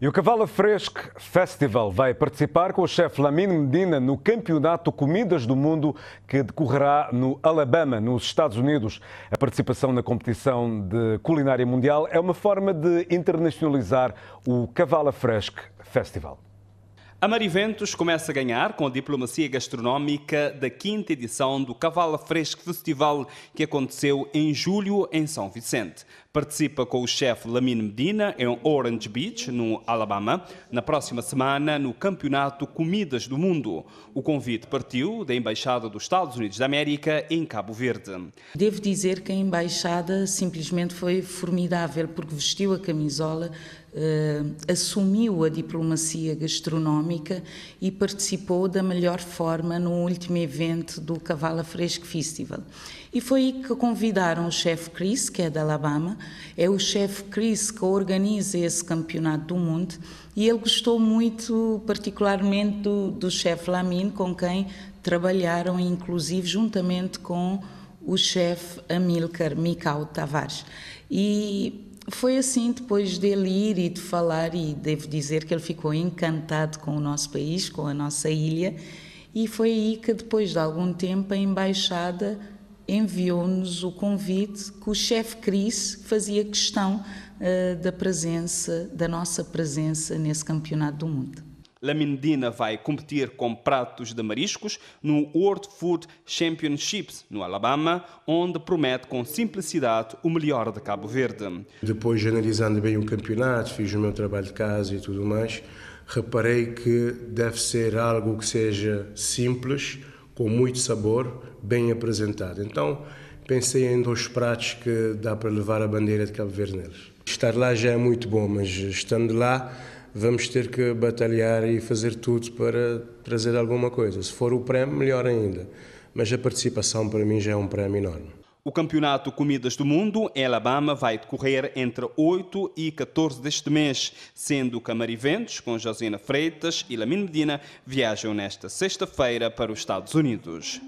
E o Cavalo Fresco Festival vai participar com o chefe Lamine Medina no Campeonato Comidas do Mundo que decorrerá no Alabama, nos Estados Unidos. A participação na competição de culinária mundial é uma forma de internacionalizar o Cavala Fresco Festival. A Mariventos começa a ganhar com a diplomacia gastronómica da quinta edição do Cavala Fresco Festival que aconteceu em julho em São Vicente. Participa com o chefe Lamine Medina em Orange Beach, no Alabama, na próxima semana no Campeonato Comidas do Mundo. O convite partiu da Embaixada dos Estados Unidos da América em Cabo Verde. Devo dizer que a Embaixada simplesmente foi formidável porque vestiu a camisola eh, assumiu a diplomacia gastronómica e participou da melhor forma no último evento do Cavala Fresco Festival. E foi aí que convidaram o chefe Chris, que é da Alabama, é o chefe Chris que organiza esse campeonato do mundo e ele gostou muito, particularmente, do, do chefe Lamin, com quem trabalharam, inclusive, juntamente com o chefe Amilcar Micau Tavares. E foi assim, depois dele ir e de falar, e devo dizer que ele ficou encantado com o nosso país, com a nossa ilha, e foi aí que, depois de algum tempo, a embaixada enviou-nos o convite que o chefe Cris fazia questão uh, da presença, da nossa presença nesse campeonato do mundo. Lamindina vai competir com pratos de mariscos no World Food Championships, no Alabama, onde promete com simplicidade o melhor de Cabo Verde. Depois, analisando bem o campeonato, fiz o meu trabalho de casa e tudo mais, reparei que deve ser algo que seja simples, com muito sabor, bem apresentado. Então, pensei em dois pratos que dá para levar a bandeira de Cabo Verde neles. Estar lá já é muito bom, mas estando lá vamos ter que batalhar e fazer tudo para trazer alguma coisa. Se for o prémio, melhor ainda. Mas a participação para mim já é um prémio enorme. O campeonato Comidas do Mundo em Alabama vai decorrer entre 8 e 14 deste mês, sendo que Mariventos, com Josina Freitas e Lamine Medina viajam nesta sexta-feira para os Estados Unidos.